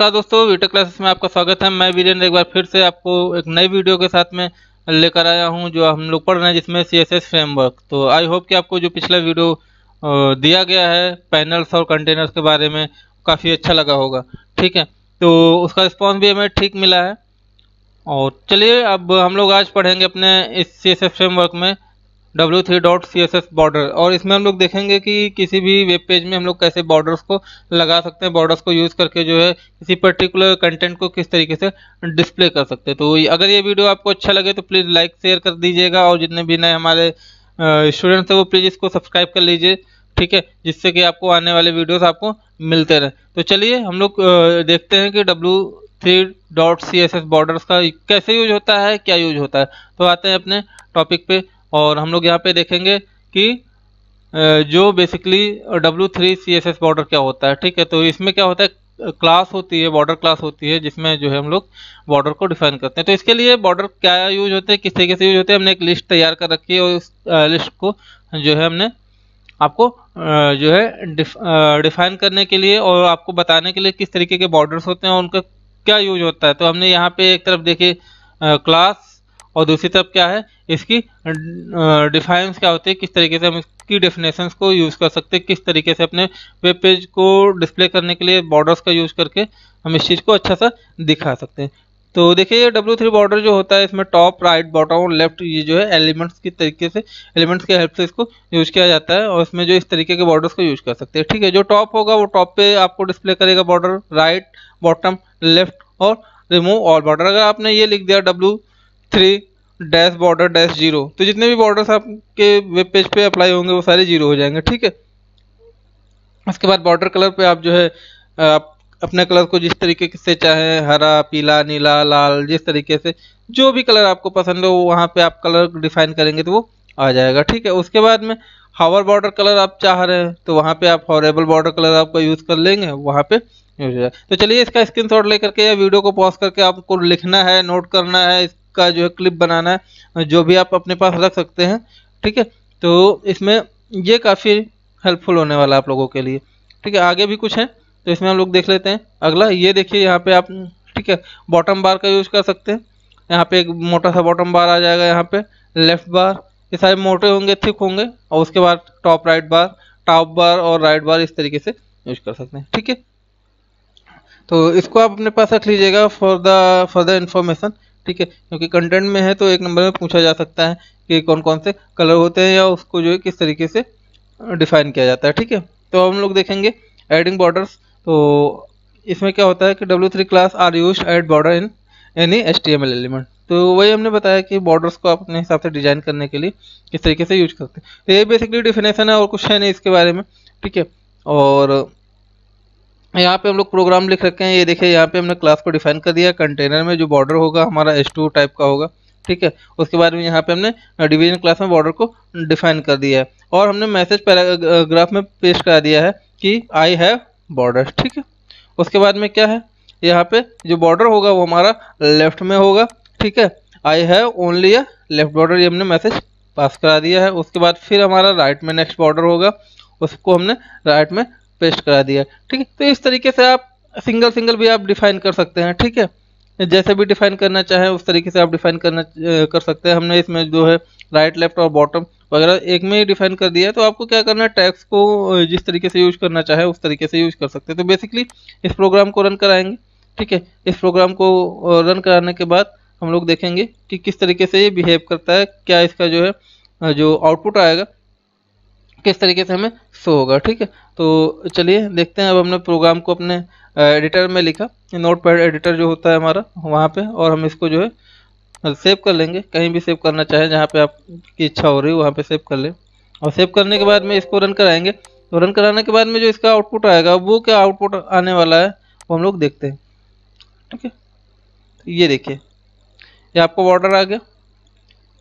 नमस्कार दोस्तों Vtech classes में आपका स्वागत है मैं वीरेंद्र एक बार फिर से आपको एक नई वीडियो के साथ में लेकर आया हूं जो हम लोग पढ़ रहे हैं जिसमें सी एस एस फ्रेमवर्क तो आई होप कि आपको जो पिछला वीडियो दिया गया है पैनल्स और कंटेनर्स के बारे में काफ़ी अच्छा लगा होगा ठीक है तो उसका रिस्पॉन्स भी हमें ठीक मिला है और चलिए अब हम लोग आज पढ़ेंगे अपने इस सी एस एस फ्रेमवर्क में W three dot C S S border और इसमें हम लोग देखेंगे कि किसी भी वेब पेज में हम लोग कैसे बॉर्डर्स को लगा सकते हैं बॉर्डर्स को यूज़ करके जो है किसी पर्टिकुलर कंटेंट को किस तरीके से डिस्प्ले कर सकते हैं तो अगर ये वीडियो आपको अच्छा लगे तो प्लीज़ लाइक शेयर कर दीजिएगा और जितने भी नए हमारे स्टूडेंट्स हैं वो प्लीज़ इसको सब्सक्राइब कर लीजिए ठीक है जिससे कि आपको आने वाले वीडियोज आपको मिलते रहें तो चलिए हम लोग देखते हैं कि W three dot C S S borders का कैसे यूज होता है क्या यूज होता है तो आते हैं अपने टॉपिक पे और हम लोग यहाँ पे देखेंगे कि जो basically W three C S S border क्या होता है ठीक है तो इसमें क्या होता है क्लास होती है बॉर्डर क्लास होती है जिसमें जो है हम लोग बॉर्डर को डिफाइन करते हैं तो इसके लिए बॉर्डर क्या यूज होते हैं किस तरीके से यूज होते हैं हमने एक लिस्ट तैयार कर रखी है और उस लिस्ट को जो है हमने आपको जो है डिफाइन करने के लिए और आपको बताने के लिए किस तरीके के बॉर्डर्स होते हैं और उनका क्या यूज होता है तो हमने यहाँ पे एक तरफ देखिए क्लास और दूसरी तरफ क्या है इसकी डिफाइंस क्या होती है किस तरीके से हम इसकी डेफिनेशन को यूज़ कर सकते हैं किस तरीके से अपने वेब पेज को डिस्प्ले करने के लिए बॉर्डर्स का यूज़ करके हम इस चीज़ को अच्छा सा दिखा सकते हैं तो देखिए ये डब्ल्यू थ्री बॉर्डर जो होता है इसमें टॉप राइट बॉटम लेफ्ट ये जो है एलिमेंट्स की तरीके से एलिमेंट्स के हेल्प से इसको यूज किया जाता है और इसमें जो इस तरीके के बॉर्डर्स को यूज कर सकते हैं ठीक है जो टॉप होगा वो टॉप पे आपको डिस्प्ले करेगा बॉर्डर राइट बॉटम लेफ्ट और रिमूव ऑल बॉर्डर अगर आपने ये लिख दिया W three dash border dash zero तो जितने भी बॉर्डर आपके वेब पेज पे अप्लाई होंगे वो सारे जीरो हो जाएंगे ठीक है उसके बाद बॉर्डर कलर पे आप जो है आप अपने कलर को जिस तरीके से चाहे हरा पीला नीला लाल जिस तरीके से जो भी कलर आपको पसंद हो वहाँ पे आप कलर डिफाइन करेंगे तो वो आ जाएगा ठीक है उसके बाद में हावर बॉर्डर कलर आप चाह रहे हैं तो वहाँ पे आप हॉरेबल बॉर्डर कलर आपका यूज़ कर लेंगे वहाँ पे यूज हो जाए तो चलिए इसका स्क्रीनशॉट लेकर के या वीडियो को पॉज करके आपको लिखना है नोट करना है का जो है क्लिप बनाना है जो भी आप अपने पास रख सकते हैं ठीक है तो इसमें ये काफ़ी हेल्पफुल होने वाला है आप लोगों के लिए ठीक है आगे भी कुछ है तो इसमें हम लोग देख लेते हैं अगला ये देखिए यहाँ पे आप ठीक है बॉटम बार का यूज़ कर सकते हैं यहाँ पे एक मोटा सा बॉटम बार आ जाएगा यहाँ पे लेफ्ट बार ये सारे मोटे होंगे थिक होंगे और उसके बाद top right bar top bar और राइट बार इस तरीके से यूज कर सकते हैं ठीक है तो इसको आप अपने पास रख लीजिएगा फॉर द फर्दर इन्फॉर्मेशन ठीक है क्योंकि कंटेंट में है तो एक नंबर में पूछा जा सकता है कि कौन कौन से कलर होते हैं या उसको जो है किस तरीके से डिफाइन किया जाता है ठीक है तो हम लोग देखेंगे एडिंग बॉर्डर्स तो इसमें क्या होता है कि W three class are used border in any H T M L element तो वही हमने बताया कि बॉर्डर्स को आप अपने हिसाब से डिजाइन करने के लिए किस तरीके से यूज करते हैं तो ये बेसिकली डिफिनेशन है और कुछ है नहीं इसके बारे में ठीक है और यहाँ पे हम लोग प्रोग्राम लिख रखे हैं ये देखिए यहाँ पे हमने क्लास को डिफाइन कर दिया कंटेनर में जो बॉर्डर होगा हमारा एस टू टाइप का होगा ठीक है उसके बाद में यहाँ पे हमने डिवीजन क्लास में बॉर्डर को डिफाइन कर दिया है और हमने मैसेज पैराग्राफ में पेश करा दिया है कि आई हैव बॉर्डर ठीक है उसके बाद में क्या है यहाँ पे जो बॉर्डर होगा वो हमारा लेफ्ट में होगा ठीक है I have only a left border ये हमने मैसेज पास करा दिया है उसके बाद फिर हमारा राइट में नेक्स्ट बॉर्डर होगा उसको हमने राइट में पेस्ट करा दिया ठीक है तो इस तरीके से आप सिंगल सिंगल भी आप डिफाइन कर सकते हैं ठीक है जैसे भी डिफाइन करना चाहें उस तरीके से आप डिफाइन करना कर सकते हैं हमने इसमें जो है राइट लेफ्ट और बॉटम वगैरह एक में ही डिफाइन कर दिया है तो आपको क्या करना है टैक्स को जिस तरीके से यूज करना चाहे उस तरीके से यूज कर सकते हैं तो बेसिकली इस प्रोग्राम को रन कराएंगे ठीक है इस प्रोग्राम को रन कराने के बाद हम लोग देखेंगे कि किस तरीके से ये बिहेव करता है क्या इसका जो है जो आउटपुट आएगा किस तरीके से हमें शो होगा ठीक है तो चलिए देखते हैं अब हमने प्रोग्राम को अपने एडिटर में लिखा नोट पैड एडिटर जो होता है हमारा वहाँ पे और हम इसको जो है सेव कर लेंगे कहीं भी सेव करना चाहे जहाँ पे आपकी इच्छा हो रही है वहाँ पे सेव कर लें और सेव करने के बाद में इसको रन कराएंगे तो रन कराने के बाद में जो इसका आउटपुट आएगा वो क्या आउटपुट आने वाला है वो हम लोग देखते हैं ठीक है ये देखिए ये आपको बॉर्डर आ गया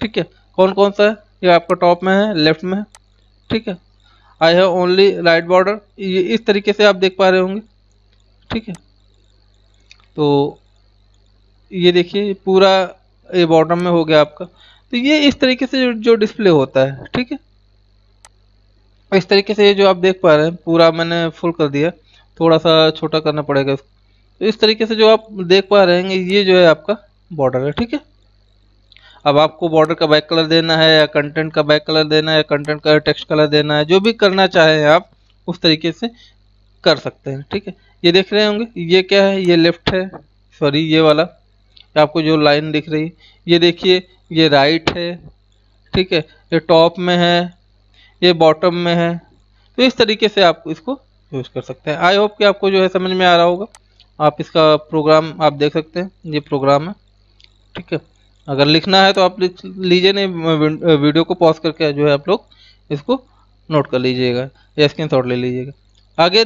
ठीक है कौन कौन सा है ये आपका टॉप में है लेफ्ट में है ठीक है I have only right border ये इस तरीके से आप देख पा रहे होंगे ठीक है तो ये देखिए पूरा ये बॉर्डर में हो गया आपका तो ये इस तरीके से जो, जो डिस्प्ले होता है ठीक है इस तरीके से ये जो आप देख पा रहे हैं पूरा मैंने फुल कर दिया थोड़ा सा छोटा करना पड़ेगा इसको तो इस तरीके से जो आप देख पा रहे हैं ये जो है आपका बॉर्डर है ठीक है अब आपको बॉर्डर का बैक कलर देना है या कंटेंट का बैक कलर देना है या कंटेंट का टेक्स्ट कलर देना है जो भी करना चाहें आप उस तरीके से कर सकते हैं ठीक है ये देख रहे होंगे ये क्या है ये लेफ्ट है सॉरी ये वाला आपको जो लाइन दिख रही ये देखिए ये राइट है ठीक है ये टॉप में है ये बॉटम में है तो इस तरीके से आप इसको यूज़ कर सकते हैं आई होप कि आपको जो है समझ में आ रहा होगा आप इसका प्रोग्राम आप देख सकते हैं ये प्रोग्राम है ठीक है अगर लिखना है तो आप लिख लीजिए नहीं वीडियो को पॉज करके जो है आप लोग इसको नोट कर लीजिएगा या स्क्रीन ले लीजिएगा आगे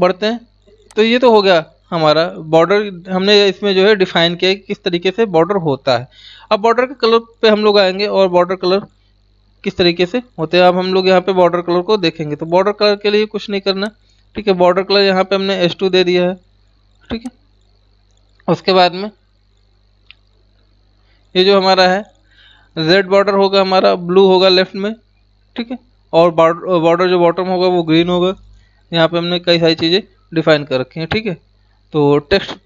बढ़ते हैं तो ये तो हो गया हमारा बॉर्डर हमने इसमें जो है डिफाइन किया कि किस तरीके से बॉर्डर होता है अब बॉर्डर के कलर पे हम लोग आएंगे और बॉर्डर कलर किस तरीके से होते हैं अब हम लोग यहाँ पे बॉर्डर कलर को देखेंगे तो बॉर्डर कलर के लिए कुछ नहीं करना ठीक है बॉर्डर कलर यहाँ पे हमने एस दे दिया है ठीक है उसके बाद में ये जो हमारा है रेड बॉर्डर होगा हमारा ब्लू होगा लेफ्ट में ठीक है और बॉर्डर जो बॉटम होगा वो ग्रीन होगा यहाँ पे हमने कई सारी चीज़ें डिफाइन कर रखी हैं ठीक है तो टेक्स्ट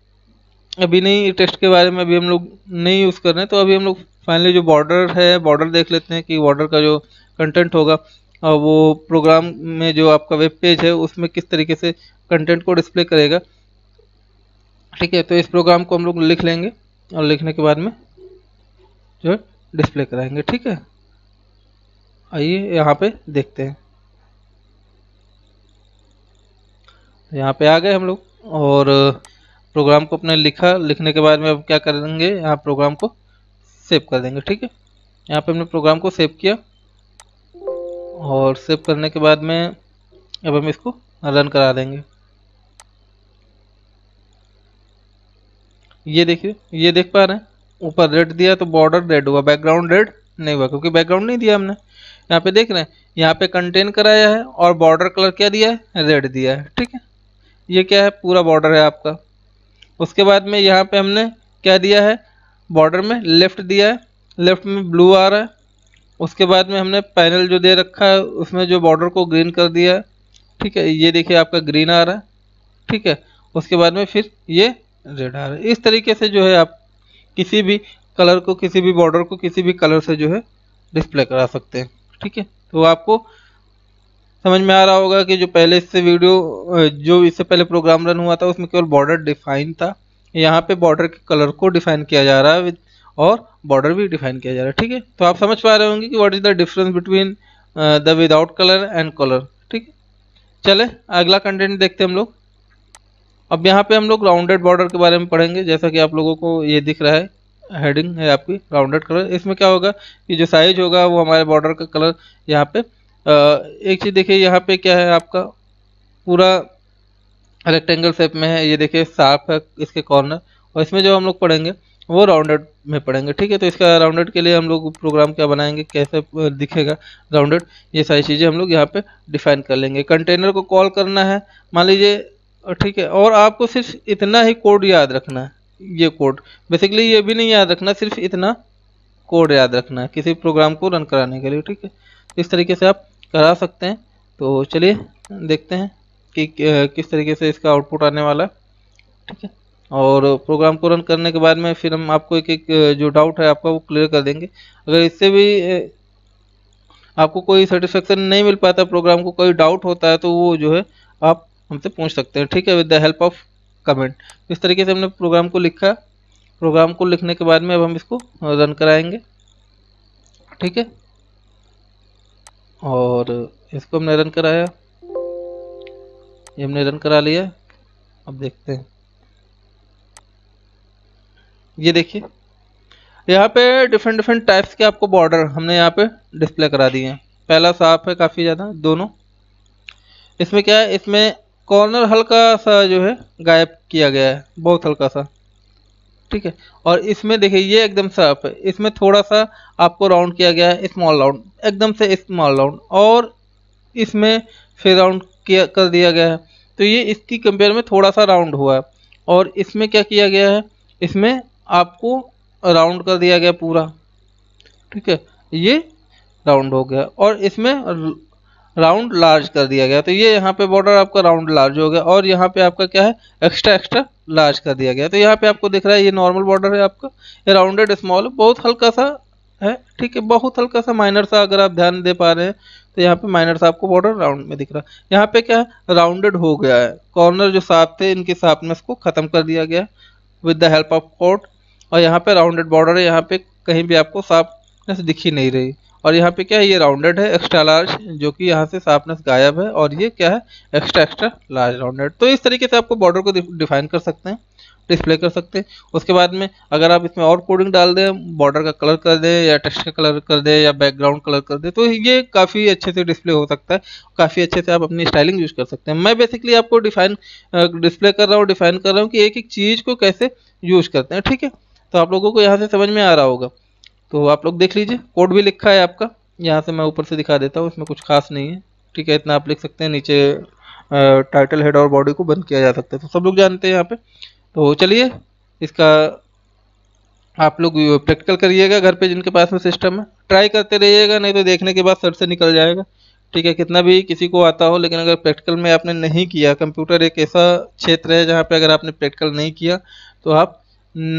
अभी नहीं टेक्स्ट के बारे में अभी हम लोग नहीं यूज़ कर रहे हैं तो अभी हम लोग फाइनली जो बॉर्डर है बॉर्डर देख लेते हैं कि बॉर्डर का जो कंटेंट होगा और वो प्रोग्राम में जो आपका वेब पेज है उसमें किस तरीके से कंटेंट को डिस्प्ले करेगा ठीक है तो इस प्रोग्राम को हम लोग लिख लेंगे और लिखने के बाद में जो है डिस्प्ले कराएंगे ठीक है आइए यहाँ पे देखते हैं यहाँ पे आ गए हम लोग और प्रोग्राम को अपने लिखा लिखने के बाद में अब क्या करेंगे यहाँ प्रोग्राम को सेव कर देंगे ठीक है यहाँ पे हमने प्रोग्राम को सेव किया और सेव करने के बाद में अब हम इसको रन करा देंगे ये देखिए ये देख पा रहे हैं ऊपर रेड दिया तो बॉर्डर रेड हुआ बैकग्राउंड रेड नहीं हुआ क्योंकि बैकग्राउंड नहीं दिया हमने यहाँ पे देख रहे हैं यहाँ पे कंटेन कराया है और बॉर्डर कलर क्या दिया है रेड दिया है ठीक है ये क्या है पूरा बॉर्डर है आपका उसके बाद में यहाँ पे हमने क्या दिया है बॉर्डर में लेफ़्ट दिया है लेफ़्ट में ब्लू आ रहा है उसके बाद में हमने पैनल जो दे रखा है उसमें जो बॉर्डर को ग्रीन कर दिया है ठीक है ये देखिए आपका ग्रीन आ रहा है ठीक है उसके बाद में फिर ये रेड आ रहा है इस तरीके से जो है आप किसी भी कलर को किसी भी बॉर्डर को किसी भी कलर से जो है डिस्प्ले करा सकते हैं ठीक है तो आपको समझ में आ रहा होगा कि जो पहले इससे वीडियो जो इससे पहले प्रोग्राम रन हुआ था उसमें केवल बॉर्डर डिफाइन था यहाँ पे बॉर्डर के कलर को डिफाइन किया जा रहा है और बॉर्डर भी डिफाइन किया जा रहा है ठीक है तो आप समझ पा रहे होंगे कि what is the difference between the without colour and colour ठीक है चले अगला कंटेंट देखते हैं हम लोग अब यहाँ पे हम लोग राउंडेड बॉर्डर के बारे में पढ़ेंगे जैसा कि आप लोगों को ये दिख रहा है हेडिंग है आपकी राउंडेड कलर इसमें क्या होगा कि जो साइज होगा वो हमारे बॉर्डर का कलर यहाँ पे एक चीज़ देखिए यहाँ पे क्या है आपका पूरा रेक्टेंगल शेप में है ये देखिए साफ है इसके कॉर्नर और इसमें जो हम लोग पढ़ेंगे वो राउंडेड में पढ़ेंगे ठीक है तो इसका राउंडेड के लिए हम लोग प्रोग्राम क्या बनाएंगे कैसे दिखेगा राउंडेड ये सारी चीज़ें हम लोग यहाँ पे डिफाइन कर लेंगे कंटेनर को कॉल करना है मान लीजिए ठीक है और आपको सिर्फ इतना ही कोड याद रखना है ये कोड बेसिकली ये भी नहीं याद रखना सिर्फ इतना कोड याद रखना है किसी प्रोग्राम को रन कराने के लिए ठीक है इस तरीके से आप करा सकते हैं तो चलिए देखते हैं कि किस तरीके से इसका आउटपुट आने वाला है ठीक है और प्रोग्राम को रन करने के बाद में फिर हम आपको एक एक जो डाउट है आपका वो क्लियर कर देंगे अगर इससे भी आपको कोई सेटिस्फेक्शन नहीं मिल पाता प्रोग्राम को कोई डाउट होता है तो वो जो है आप हमसे पूछ सकते हैं ठीक है with the help of comment इस तरीके से हमने प्रोग्राम को लिखा प्रोग्राम को लिखने के बाद में अब हम इसको रन कराएंगे ठीक है और इसको हमने रन कराया ये हमने रन करा लिया अब देखते हैं ये देखिए यहाँ पे डिफरेंट डिफरेंट टाइप्स के आपको बॉर्डर हमने यहाँ पे डिस्प्ले करा दिए हैं पहला साफ है काफ़ी ज़्यादा दोनों इसमें क्या है इसमें कॉर्नर हल्का सा जो है गायब किया गया है बहुत हल्का सा ठीक है और इसमें देखिए ये एकदम साफ है इसमें थोड़ा सा आपको राउंड किया गया है स्मॉल राउंड एकदम से स्मॉल राउंड और इसमें फिर राउंड किया कर दिया गया है तो ये इसकी कंपेयर में थोड़ा सा राउंड हुआ है और इसमें क्या किया गया है इसमें आपको राउंड कर दिया गया पूरा ठीक है ये राउंड हो गया और इसमें राउंड लार्ज कर दिया गया तो ये यहाँ पे बॉर्डर आपका राउंड लार्ज हो गया और यहाँ पे आपका क्या है एक्स्ट्रा एक्स्ट्रा लार्ज कर दिया गया तो यहाँ पे आपको दिख रहा है ये नॉर्मल बॉर्डर है आपका ये राउंडेड स्मॉल बहुत हल्का सा है ठीक है बहुत हल्का सा माइनर सा अगर आप ध्यान दे पा रहे हैं तो यहाँ पे माइनर सा आपको बॉर्डर राउंड में दिख रहा है यहाँ पे क्या है राउंडेड हो गया है कॉर्नर जो साफ थे इनके साफनेस को ख़त्म कर दिया गया with the help of court और यहाँ पे राउंडेड बॉर्डर है यहाँ पे कहीं भी आपको साफनेस दिखी नहीं रही और यहाँ पे क्या है ये राउंडेड है एक्स्ट्रा लार्ज जो कि यहाँ से शार्पनेस गायब है और ये क्या है एक्स्ट्रा एक्स्ट्रा लार्ज राउंडेड तो इस तरीके से आपको बॉर्डर को डिफाइन कर सकते हैं डिस्प्ले कर सकते हैं उसके बाद में अगर आप इसमें और कोडिंग डाल दें बॉर्डर का कलर कर दें या टेक्स्ट का कलर कर दें या बैकग्राउंड कलर कर दें तो ये काफ़ी अच्छे से डिस्प्ले हो सकता है काफ़ी अच्छे से आप अपनी स्टाइलिंग यूज़ कर सकते हैं मैं बेसिकली आपको डिफाइन डिस्प्ले कर रहा हूँ डिफाइन कर रहा हूँ कि एक एक चीज़ को कैसे यूज़ करते हैं ठीक है तो आप लोगों को यहाँ से समझ में आ रहा होगा तो आप लोग देख लीजिए कोड भी लिखा है आपका यहाँ से मैं ऊपर से दिखा देता हूँ इसमें कुछ खास नहीं है ठीक है इतना आप लिख सकते हैं नीचे टाइटल हेड और बॉडी को बंद किया जा सकता है तो सब लोग जानते हैं यहाँ पे तो चलिए इसका आप लोग प्रैक्टिकल करिएगा घर पे जिनके पास में सिस्टम है ट्राई करते रहिएगा नहीं तो देखने के बाद सर से निकल जाएगा ठीक है कितना भी किसी को आता हो लेकिन अगर प्रैक्टिकल में आपने नहीं किया कंप्यूटर एक ऐसा क्षेत्र है जहाँ पे अगर आपने प्रैक्टिकल नहीं किया तो आप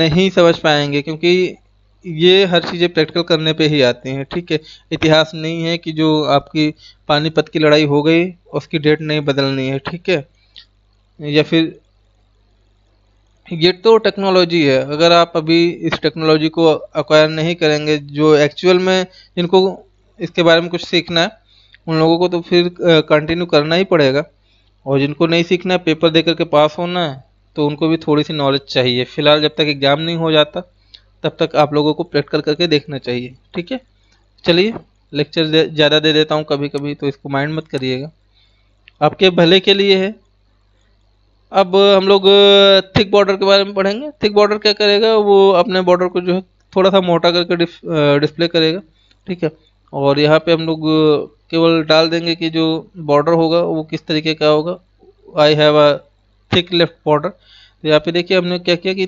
नहीं समझ पाएंगे क्योंकि ये हर चीज़ें प्रैक्टिकल करने पे ही आती हैं ठीक है इतिहास नहीं है कि जो आपकी पानीपत की लड़ाई हो गई उसकी डेट नहीं बदलनी है ठीक है या फिर ये तो टेक्नोलॉजी है अगर आप अभी इस टेक्नोलॉजी को अक्वायर नहीं करेंगे जो एक्चुअल में जिनको इसके बारे में कुछ सीखना है उन लोगों को तो फिर कंटिन्यू करना ही पड़ेगा और जिनको नहीं सीखना है पेपर दे करके पास होना है तो उनको भी थोड़ी सी नॉलेज चाहिए फ़िलहाल जब तक एग्ज़ाम नहीं हो जाता तब तक आप लोगों को प्रैक्टिकल करके देखना चाहिए ठीक है चलिए लेक्चर ज़्यादा दे देता हूँ कभी कभी तो इसको माइंड मत करिएगा आपके भले के लिए है अब हम लोग थिक बॉर्डर के बारे में पढ़ेंगे थिक बॉर्डर क्या करेगा वो अपने बॉर्डर को जो है थोड़ा सा मोटा करके डिस्प्ले करेगा ठीक है और यहाँ पे हम लोग केवल डाल देंगे कि जो बॉर्डर होगा वो किस तरीके का होगा I have a thick left border तो यहाँ पे देखिए हमने क्या किया कि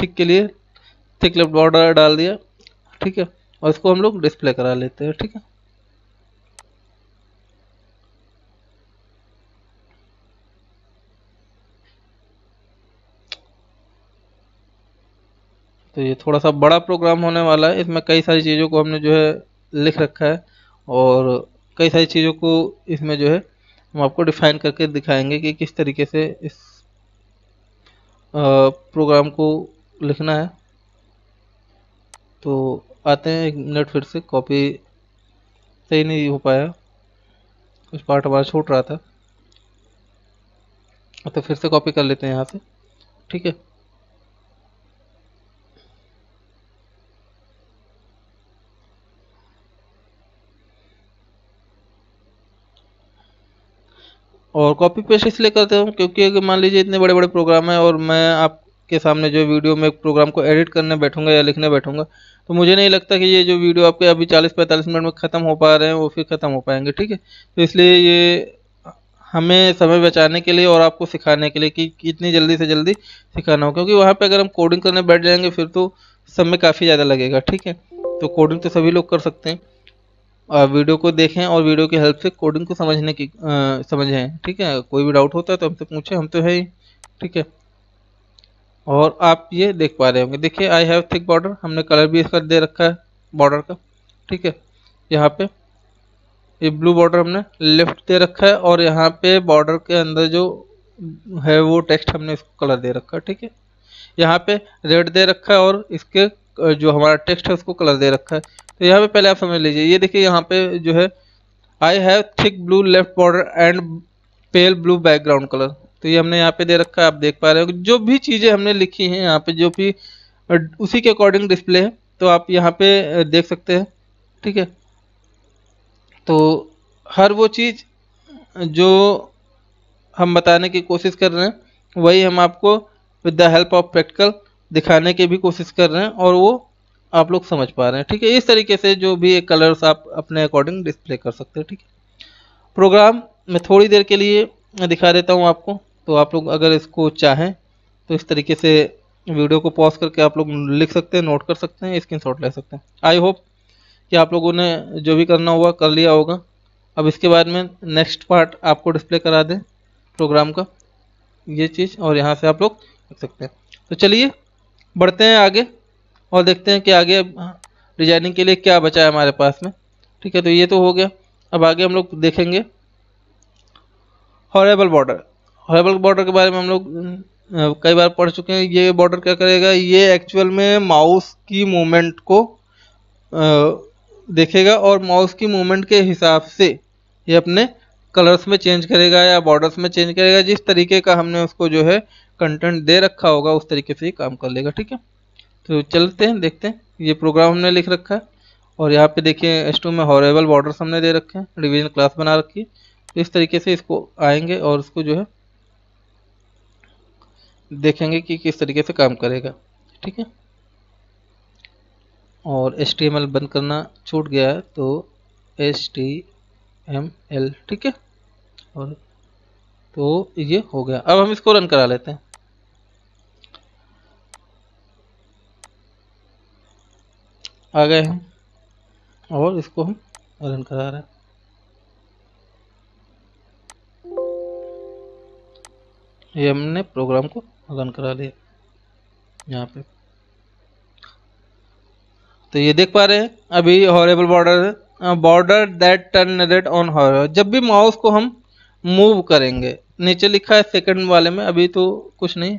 थिक के लिए थिक लेफ्ट बॉर्डर डाल दिया ठीक है और इसको हम लोग डिस्प्ले करा लेते हैं ठीक है तो ये थोड़ा सा बड़ा प्रोग्राम होने वाला है इसमें कई सारी चीज़ों को हमने जो है लिख रखा है और कई सारी चीज़ों को इसमें जो है हम आपको डिफाइन करके दिखाएंगे कि किस तरीके से इस प्रोग्राम को लिखना है तो आते हैं एक मिनट फिर से कॉपी सही नहीं हो पाया कुछ पार्ट हमारा छूट रहा था तो फिर से कॉपी कर लेते हैं यहाँ से ठीक है और कॉपी पेस्ट इसलिए करते हूँ क्योंकि अगर मान लीजिए इतने बड़े बड़े प्रोग्राम हैं और मैं आप के सामने जो वीडियो में प्रोग्राम को एडिट करने बैठूंगा या लिखने बैठूंगा तो मुझे नहीं लगता कि ये जो वीडियो आपके अभी 40-45 मिनट में ख़त्म हो पा रहे हैं वो फिर ख़त्म हो पाएंगे ठीक है तो इसलिए ये हमें समय बचाने के लिए और आपको सिखाने के लिए कि कितनी जल्दी से जल्दी सिखाना हो क्योंकि वहाँ पे अगर हम कोडिंग करने बैठ जाएंगे फिर तो समय काफ़ी ज़्यादा लगेगा ठीक है तो कोडिंग तो सभी लोग कर सकते हैं आप वीडियो को देखें और वीडियो की हेल्प से कोडिंग को समझने की समझें ठीक है कोई भी डाउट होता है तो हमसे पूछें हम तो है ही ठीक है और आप ये देख पा रहे होंगे देखिए आई हैव थिक बॉर्डर हमने कलर भी इसका दे रखा है बॉर्डर का ठीक है यहाँ पे ये ब्लू बॉर्डर हमने लेफ्ट दे रखा है और यहाँ पे बॉर्डर के अंदर जो है वो टेक्स्ट हमने इसको कलर दे रखा है ठीक है यहाँ पे रेड दे रखा है और इसके जो हमारा टेक्स्ट है उसको कलर दे रखा है तो यहाँ पे पहले आप समझ लीजिए ये देखिए यहाँ पे जो है I have thick blue left border and pale blue background colour तो ये हमने यहाँ पे दे रखा है आप देख पा रहे हो जो भी चीज़ें हमने लिखी हैं यहाँ पे जो भी उसी के अकॉर्डिंग डिस्प्ले है तो आप यहाँ पे देख सकते हैं ठीक है तो हर वो चीज़ जो हम बताने की कोशिश कर रहे हैं वही हम आपको with the help of practical दिखाने की भी कोशिश कर रहे हैं और वो आप लोग समझ पा रहे हैं ठीक है इस तरीके से जो भी एक कलर्स आप अपने अकॉर्डिंग डिस्प्ले कर सकते हैं ठीक है प्रोग्राम मैं थोड़ी देर के लिए दिखा देता हूँ आपको तो आप लोग अगर इसको चाहें तो इस तरीके से वीडियो को पॉज करके आप लोग लिख सकते हैं नोट कर सकते हैं स्क्रीन ले सकते हैं आई होप कि आप लोगों ने जो भी करना हुआ कर लिया होगा अब इसके बाद में नेक्स्ट पार्ट आपको डिस्प्ले करा दें प्रोग्राम का ये चीज़ और यहाँ से आप लोग रख सकते हैं तो चलिए बढ़ते हैं आगे और देखते हैं कि आगे डिजाइनिंग के लिए क्या बचा है हमारे पास में ठीक है तो ये तो हो गया अब आगे हम लोग देखेंगे हॉरेबल बॉर्डर हर्बल बॉर्डर के बारे में हम लोग कई बार पढ़ चुके हैं ये बॉर्डर क्या करेगा ये एक्चुअल में माउस की मूवमेंट को देखेगा और माउस की मूवमेंट के हिसाब से ये अपने कलर्स में चेंज करेगा या बॉर्डर्स में चेंज करेगा जिस तरीके का हमने उसको जो है कंटेंट दे रखा होगा उस तरीके से ये काम कर लेगा ठीक है तो चलते हैं देखते हैं ये प्रोग्राम हमने लिख रखा है और यहाँ पे देखिए एस टू में हॉरेबल बॉर्डर्स हमने दे रखे हैं डिवीजन क्लास बना रखी है तो इस तरीके से इसको आएंगे और उसको जो है देखेंगे कि किस तरीके से काम करेगा ठीक है और एल बंद करना छूट गया है तो एस टी एम एल ठीक है और तो ये हो गया अब हम इसको रन करा लेते हैं आ गए हम और इसको हम रन करा रहे हैं ये हमने प्रोग्राम को रन करा लिया यहाँ पे तो ये देख पा रहे हैं अभी hoverable border border that turn red on hover जब भी माउस को हम मूव करेंगे नीचे लिखा है सेकंड वाले में अभी तो कुछ नहीं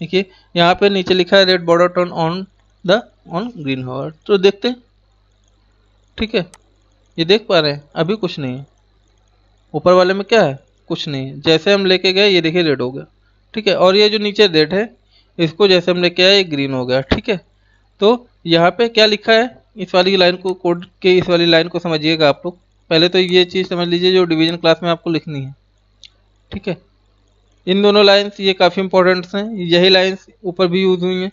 देखिए यहाँ पे नीचे लिखा है red border turn on the on green hover तो देखते हैं ठीक है ये देख पा रहे हैं अभी कुछ नहीं है ऊपर वाले में क्या है कुछ नहीं है जैसे हम लेके गए ये देखिए रेड हो गया ठीक है और ये जो नीचे रेड है इसको जैसे हम लेके आए ये ग्रीन हो गया ठीक है तो यहाँ पे क्या लिखा है इस वाली लाइन को कोड के इस वाली लाइन को समझिएगा आप लोग पहले तो ये चीज़ समझ लीजिए जो डिवीजन क्लास में आपको लिखनी है ठीक है इन दोनों लाइन्स ये काफ़ी इंपॉर्टेंट हैं यही लाइन्स ऊपर भी यूज हुई हैं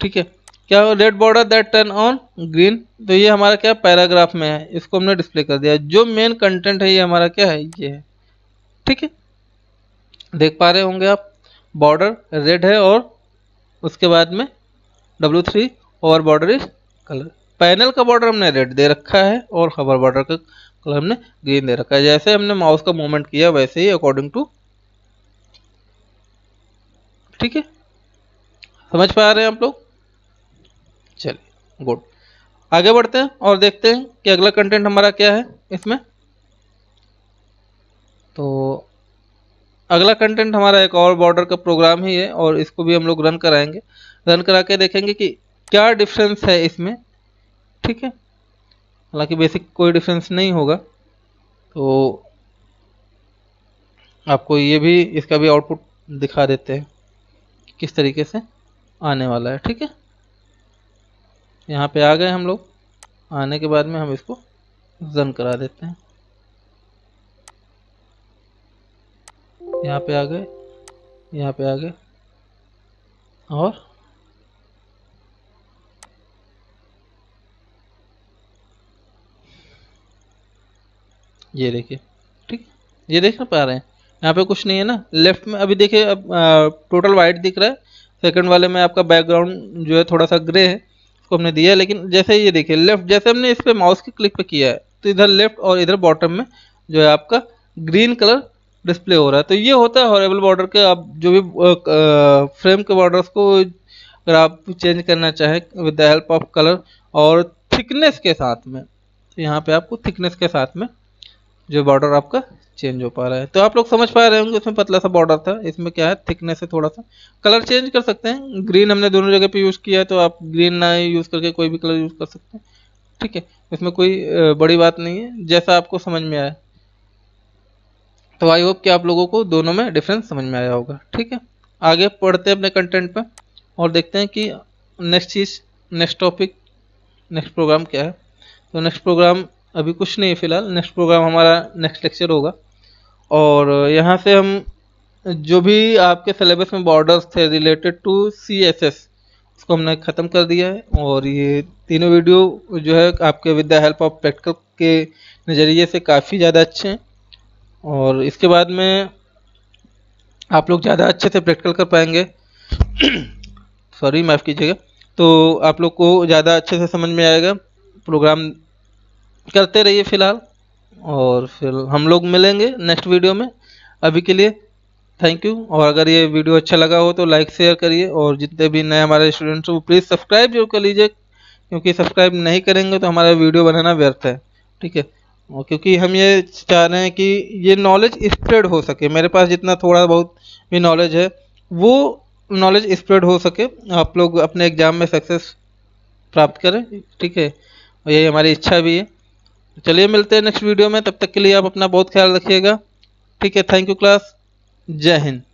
ठीक है क्या red border that turn on green तो ये हमारा क्या पैराग्राफ में है इसको हमने डिस्प्ले कर दिया जो मेन कंटेंट है ये हमारा क्या है ये है ठीक है देख पा रहे होंगे आप बॉर्डर रेड है और उसके बाद में W3 three over border is colour panel का बॉर्डर हमने रेड दे रखा है और खबर बॉर्डर का कलर हमने ग्रीन दे रखा है जैसे हमने माउस का मूवमेंट किया वैसे ही अकॉर्डिंग टू ठीक है समझ पा रहे हैं आप लोग चलिए गुड आगे बढ़ते हैं और देखते हैं कि अगला कंटेंट हमारा क्या है इसमें तो अगला कंटेंट हमारा एक और बॉर्डर का प्रोग्राम ही है और इसको भी हम लोग रन कराएंगे रन करा के देखेंगे कि क्या डिफरेंस है इसमें ठीक है हालांकि बेसिक कोई डिफरेंस नहीं होगा तो आपको ये भी इसका भी आउटपुट दिखा देते हैं किस तरीके से आने वाला है ठीक है यहाँ पे आ गए हम लोग आने के बाद में हम इसको रन करा देते हैं यहाँ पे आ गए यहाँ पे आ गए और ये देखिए ठीक ये देख ना पा रहे हैं यहाँ पे कुछ नहीं है ना लेफ्ट में अभी देखिए अब आ, टोटल वाइट दिख रहा है सेकंड वाले में आपका बैकग्राउंड जो है थोड़ा सा ग्रे है उसको हमने दिया है लेकिन जैसे ये देखिए लेफ्ट जैसे हमने इस पर माउस के क्लिक पे किया है तो इधर लेफ्ट और इधर बॉटम में जो है आपका ग्रीन कलर डिस्प्ले हो रहा है तो ये होता है हॉरेबल बॉर्डर के आप जो भी फ्रेम के बॉर्डर्स को अगर आप चेंज करना चाहें with the help of colour और थिकनेस के साथ में तो यहाँ पे आपको थिकनेस के साथ में जो बॉर्डर आपका चेंज हो पा रहा है तो आप लोग समझ पा रहे होंगे इसमें पतला सा बॉर्डर था इसमें क्या है थिकनेस है थोड़ा सा कलर चेंज कर सकते हैं ग्रीन हमने दोनों जगह पे यूज़ किया है तो आप ग्रीन ना यूज़ करके कोई भी कलर यूज़ कर सकते हैं ठीक है इसमें कोई बड़ी बात नहीं है जैसा आपको समझ में आया तो आई होप कि आप लोगों को दोनों में डिफरेंस समझ में आया होगा ठीक है आगे पढ़ते हैं अपने कंटेंट पर और देखते हैं कि नेक्स्ट चीज़ नेक्स्ट टॉपिक नेक्स्ट प्रोग्राम क्या है तो नेक्स्ट प्रोग्राम अभी कुछ नहीं है फिलहाल नेक्स्ट प्रोग्राम हमारा नेक्स्ट लेक्चर होगा और यहाँ से हम जो भी आपके सिलेबस में बॉर्डर्स थे related to C S S उसको हमने ख़त्म कर दिया है और ये तीनों वीडियो जो है आपके with the help of practical के नज़रिए से काफ़ी ज़्यादा अच्छे हैं और इसके बाद में आप लोग ज़्यादा अच्छे से प्रैक्टिकल कर पाएंगे सॉरी माफ़ कीजिएगा तो आप लोग को ज़्यादा अच्छे से समझ में आएगा प्रोग्राम करते रहिए फ़िलहाल और फिर हम लोग मिलेंगे नेक्स्ट वीडियो में अभी के लिए थैंक यू और अगर ये वीडियो अच्छा लगा हो तो लाइक शेयर करिए और जितने भी नए हमारे स्टूडेंट्स हो प्लीज़ सब्सक्राइब जरूर कर लीजिए क्योंकि सब्सक्राइब नहीं करेंगे तो हमारा वीडियो बनाना व्यर्थ है ठीक है क्योंकि हम ये चाह रहे हैं कि ये नॉलेज स्प्रेड हो सके मेरे पास जितना थोड़ा बहुत भी नॉलेज है वो नॉलेज स्प्रेड हो सके आप लोग अपने एग्ज़ाम में सक्सेस प्राप्त करें ठीक है और यही हमारी इच्छा भी है चलिए मिलते हैं नेक्स्ट वीडियो में तब तक के लिए आप अपना बहुत ख्याल रखिएगा ठीक है थैंक यू क्लास जय हिंद